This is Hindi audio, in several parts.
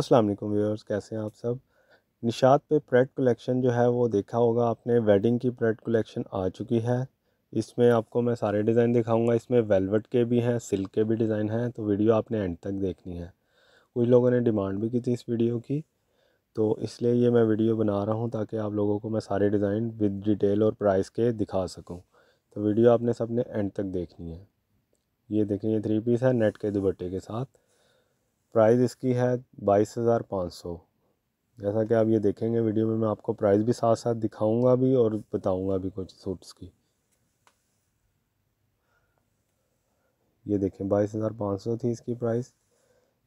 अस्सलाम वालेकुम व्यूअर्स कैसे हैं आप सब निशात पे प्रेड कलेक्शन जो है वो देखा होगा आपने वेडिंग की प्रेड कलेक्शन आ चुकी है इसमें आपको मैं सारे डिज़ाइन दिखाऊंगा इसमें वेलवेट के भी हैं सिल्क के भी डिज़ाइन हैं तो वीडियो आपने एंड तक देखनी है कुछ लोगों ने डिमांड भी की थी इस वीडियो की तो इसलिए ये मैं वीडियो बना रहा हूँ ताकि आप लोगों को मैं सारे डिज़ाइन विद डिटेल और प्राइस के दिखा सकूँ तो वीडियो आपने सबने एंड तक देखनी है ये देखें ये थ्री पीस है नेट के दुपट्टे के साथ प्राइस इसकी है बाईस हज़ार पाँच सौ जैसा कि आप ये देखेंगे वीडियो में मैं आपको प्राइस भी साथ साथ दिखाऊंगा भी और बताऊंगा भी कुछ सूट्स की ये देखें बाईस हज़ार पाँच सौ थी इसकी प्राइस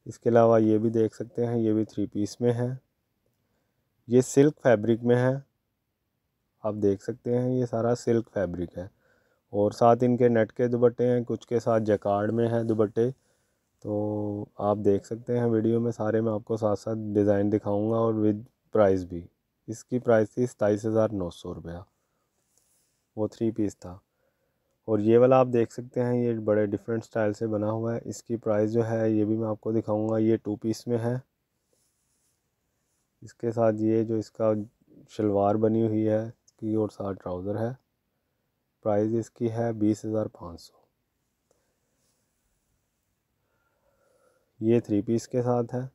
इसके अलावा ये भी देख सकते हैं ये भी थ्री पीस में है ये सिल्क फैब्रिक में है आप देख सकते हैं ये सारा सिल्क फैब्रिक है और साथ इनके नेट के दुपट्टे हैं कुछ के साथ जकार्ड में है दुपट्टे तो आप देख सकते हैं वीडियो में सारे मैं आपको साथ साथ डिज़ाइन दिखाऊंगा और विद प्राइस भी इसकी प्राइस थी सताईस हज़ार नौ सौ रुपया वो थ्री पीस था और ये वाला आप देख सकते हैं ये बड़े डिफरेंट स्टाइल से बना हुआ है इसकी प्राइस जो है ये भी मैं आपको दिखाऊंगा ये टू पीस में है इसके साथ ये जो इसका शलवार बनी हुई है इसकी और साथ ट्राउज़र है प्राइस इसकी है बीस हज़ार पाँच सौ ये थ्री पीस के साथ है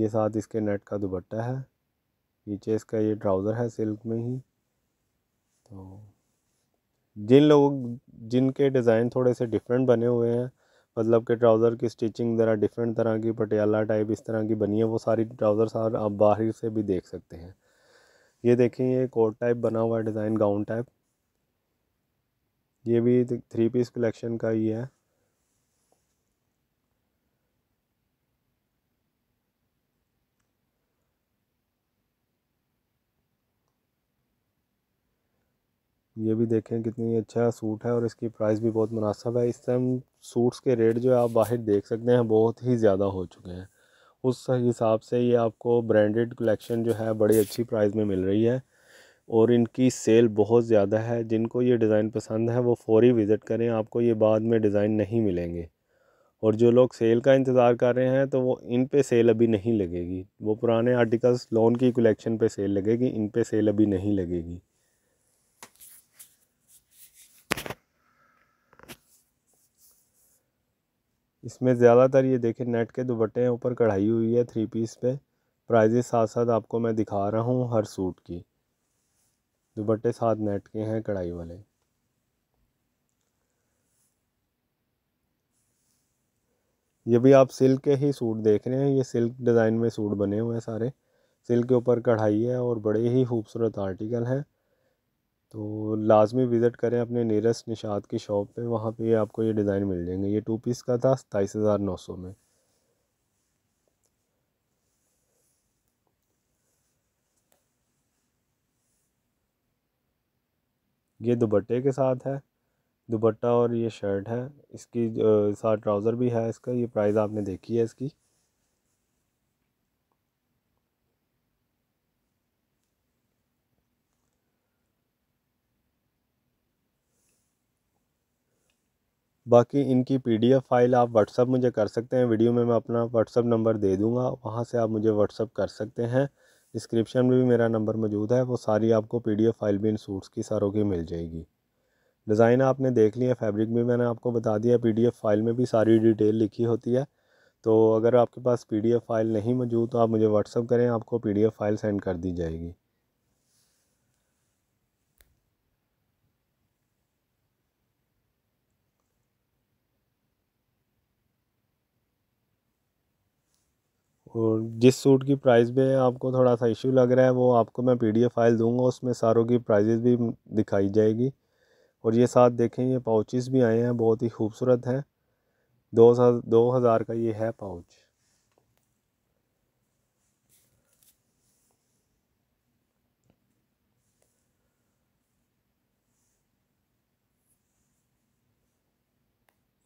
ये साथ इसके नेट का दुपट्टा है नीचे इसका ये ट्राउज़र है सिल्क में ही तो जिन लोग जिनके डिज़ाइन थोड़े से डिफरेंट बने हुए हैं मतलब के ट्राउज़र की स्टिचिंग ज़रा डिफरेंट तरह की पटियाला टाइप इस तरह की बनी है वो सारी ट्राउज़र सार आप बाहर से भी देख सकते हैं ये देखें ये कोट टाइप बना हुआ है डिज़ाइन गाउन टाइप ये भी थ्री पीस कलेक्शन का ही है ये भी देखें कितनी अच्छा सूट है और इसकी प्राइस भी बहुत मुनासब है इस टाइम सूट्स के रेट जो है आप बाहर देख सकते हैं बहुत ही ज़्यादा हो चुके हैं उस हिसाब से ये आपको ब्रांडेड कलेक्शन जो है बड़ी अच्छी प्राइस में मिल रही है और इनकी सेल बहुत ज़्यादा है जिनको ये डिज़ाइन पसंद है वो फौरी विज़िट करें आपको ये बाद में डिज़ाइन नहीं मिलेंगे और जो लोग सेल का इंतज़ार कर रहे हैं तो वो इन पे सेल अभी नहीं लगेगी वो पुराने आर्टिकल्स लोन की कलेक्शन पे सेल लगेगी इन पे सेल अभी नहीं लगेगी इसमें ज़्यादातर ये देखें नेट के दुपट्टे हैं ऊपर कढ़ाई हुई है थ्री पीस पे प्राइजेस साथ साथ आपको मैं दिखा रहा हूँ हर सूट की दुपट्टे साथ नेट के हैं कढ़ाई वाले ये भी आप सिल्क के ही सूट देख रहे हैं ये सिल्क डिज़ाइन में सूट बने हुए हैं सारे सिल्क के ऊपर कढ़ाई है और बड़े ही खूबसूरत आर्टिकल हैं तो लाजमी विज़िट करें अपने नीरस्ट निशाद की शॉप पे वहाँ पे आपको ये डिज़ाइन मिल जाएंगे ये टू पीस का था सताईस हज़ार नौ सौ में ये दुपट्टे के साथ है दुपट्टा और ये शर्ट है इसकी साथ ट्राउज़र भी है इसका ये प्राइस आपने देखी है इसकी बाकी इनकी पीडीएफ फ़ाइल आप व्हाट्सअप मुझे कर सकते हैं वीडियो में मैं अपना व्हाट्सअप नंबर दे दूँगा वहाँ से आप मुझे व्हाट्सअप कर सकते हैं डिस्क्रिप्शन में भी मेरा नंबर मौजूद है वो सारी आपको पीडीएफ फ़ाइल भी इन सूट्स की सारों की मिल जाएगी डिज़ाइन आपने देख लिया फैब्रिक भी मैंने आपको बता दिया पीडीएफ फ़ाइल में भी सारी डिटेल लिखी होती है तो अगर आपके पास पीडीएफ फ़ाइल नहीं मौजूद तो आप मुझे व्हाट्सअप करें आपको पीडीएफ फ़ाइल सेंड कर दी जाएगी और जिस सूट की प्राइस में आपको थोड़ा सा इशू लग रहा है वो आपको मैं पीडीएफ फाइल दूंगा उसमें सारों की प्राइजेस भी दिखाई जाएगी और ये साथ देखें ये पाउचेस भी आए हैं बहुत ही खूबसूरत हैं दो हज़ार दो हज़ार का ये है पाउच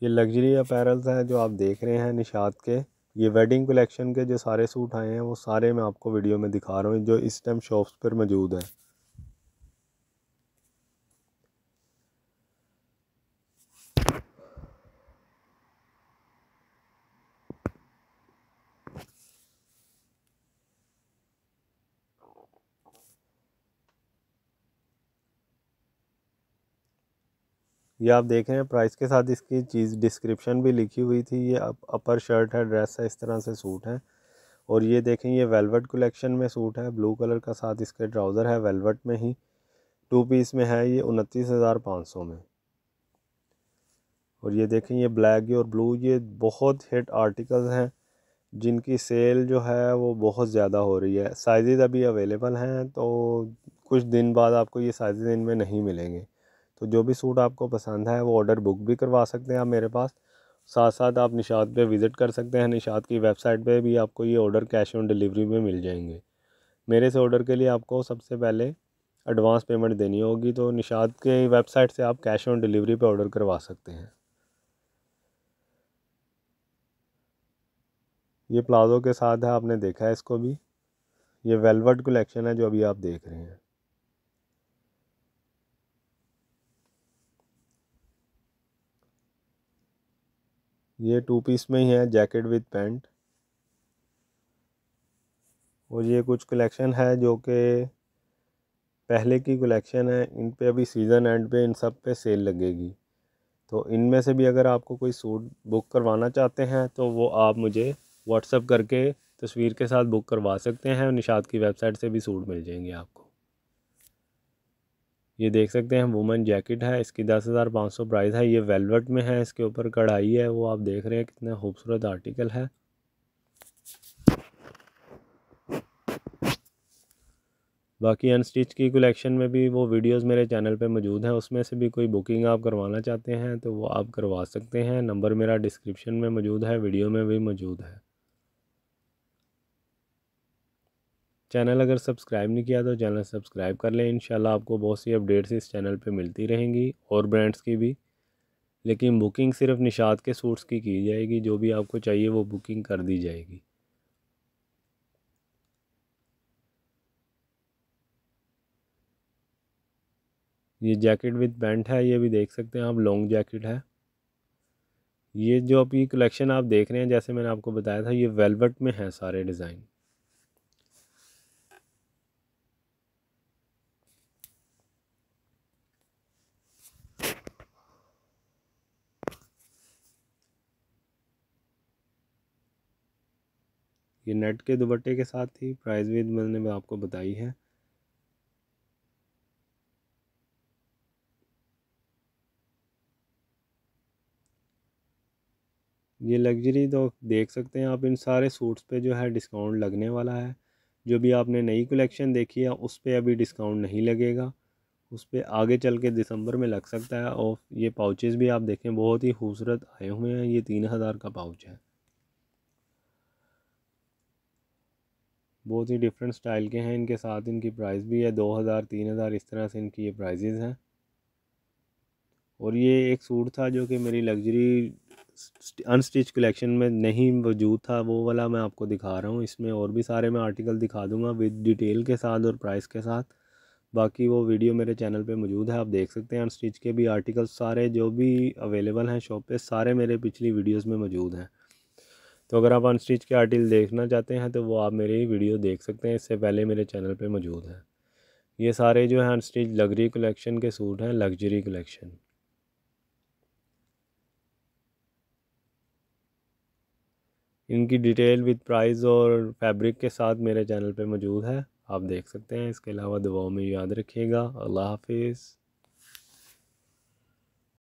ये लग्जरी अपैरल्स हैं जो आप देख रहे हैं निशात के ये वेडिंग कलेक्शन के जो सारे सूट आए हैं वो सारे मैं आपको वीडियो में दिखा रहा हूँ जो इस टाइम शॉप्स पर मौजूद हैं ये आप देख रहे हैं प्राइस के साथ इसकी चीज़ डिस्क्रिप्शन भी लिखी हुई थी ये अपर शर्ट है ड्रेस है इस तरह से सूट है और ये देखें ये वेलवेट कलेक्शन में सूट है ब्लू कलर का साथ इसके ट्राउज़र है वेलवेट में ही टू पीस में है ये उनतीस हज़ार पाँच सौ में और ये देखें ये ब्लैक और ब्लू ये बहुत हिट आर्टिकल्स हैं जिनकी सेल जो है वो बहुत ज़्यादा हो रही है साइज़ अभी अवेलेबल हैं तो कुछ दिन बाद आपको ये साइज़ इनमें नहीं मिलेंगे तो जो भी सूट आपको पसंद है वो ऑर्डर बुक भी करवा सकते हैं आप मेरे पास साथ साथ आप निशात पे विज़िट कर सकते हैं निशात की वेबसाइट पे भी आपको ये ऑर्डर कैश ऑन डिलीवरी में मिल जाएंगे मेरे से ऑर्डर के लिए आपको सबसे पहले एडवांस पेमेंट देनी होगी तो निशात के वेबसाइट से आप कैश ऑन डिलीवरी पे ऑर्डर करवा सकते हैं ये प्लाज़ो के साथ है आपने देखा है इसको भी ये वेलवर्ड कलेक्शन है जो अभी आप देख रहे हैं ये टू पीस में ही है जैकेट विद पैंट और ये कुछ कलेक्शन है जो कि पहले की कलेक्शन है इन पे अभी सीज़न एंड पे इन सब पे सेल लगेगी तो इनमें से भी अगर आपको कोई सूट बुक करवाना चाहते हैं तो वो आप मुझे व्हाट्सअप करके तस्वीर के साथ बुक करवा सकते हैं निषाद की वेबसाइट से भी सूट मिल जाएंगे आपको ये देख सकते हैं वुमेन जैकेट है इसकी दस हज़ार पाँच सौ प्राइस है ये वेलवेट में है इसके ऊपर कढ़ाई है वो आप देख रहे हैं कितना खूबसूरत आर्टिकल है बाकी अनस्टिच की कलेक्शन में भी वो वीडियोस मेरे चैनल पे मौजूद हैं उसमें से भी कोई बुकिंग आप करवाना चाहते हैं तो वो आप करवा सकते हैं नंबर मेरा डिस्क्रिप्शन में मौजूद है वीडियो में भी मौजूद है चैनल अगर सब्सक्राइब नहीं किया तो चैनल सब्सक्राइब कर लें इंशाल्लाह आपको बहुत सी अपडेट्स इस चैनल पे मिलती रहेंगी और ब्रांड्स की भी लेकिन बुकिंग सिर्फ निशात के सूट्स की की जाएगी जो भी आपको चाहिए वो बुकिंग कर दी जाएगी ये जैकेट विद पैंट है ये भी देख सकते हैं आप लॉन्ग जैकेट है ये जो आप ये कलेक्शन आप देख रहे हैं जैसे मैंने आपको बताया था ये वेलवेट में है सारे डिज़ाइन ये नेट के दुपट्टे के साथ ही प्राइस भी मैंने आपको बताई है ये लग्जरी तो देख सकते हैं आप इन सारे सूट्स पे जो है डिस्काउंट लगने वाला है जो भी आपने नई कलेक्शन देखी है उस पर अभी डिस्काउंट नहीं लगेगा उस पर आगे चल के दिसंबर में लग सकता है और ये पाउचेस भी आप देखें बहुत ही खूबसूरत आए हुए हैं ये तीन हज़ार का पाउच है बहुत ही डिफरेंट स्टाइल के हैं इनके साथ इनकी प्राइस भी है दो हज़ार तीन हज़ार इस तरह से इनकी ये प्राइजेज़ हैं और ये एक सूट था जो कि मेरी लग्जरी अनस्टिच कलेक्शन में नहीं मौजूद था वो वाला मैं आपको दिखा रहा हूँ इसमें और भी सारे मैं आर्टिकल दिखा दूँगा विद डिटेल के साथ और प्राइस के साथ बाकी वो वीडियो मेरे चैनल पे मौजूद है आप देख सकते हैं अनस्टिच के भी आर्टिकल सारे जो भी अवेलेबल हैं शॉप पे सारे मेरे पिछली वीडियोस में मौजूद हैं तो अगर आप अनस्टिच के आर्टिकल देखना चाहते हैं तो वो आप मेरी वीडियो देख सकते हैं इससे पहले मेरे चैनल पर मौजूद हैं ये सारे जो हैं अनस्टिच लग्जरी कलेक्शन के सूट हैं लग्जरी कलेक्शन इनकी डिटेल विद प्राइस और फैब्रिक के साथ मेरे चैनल पे मौजूद है आप देख सकते हैं इसके अलावा दुआओं में याद रखिएगा अल्लाह हाफिज़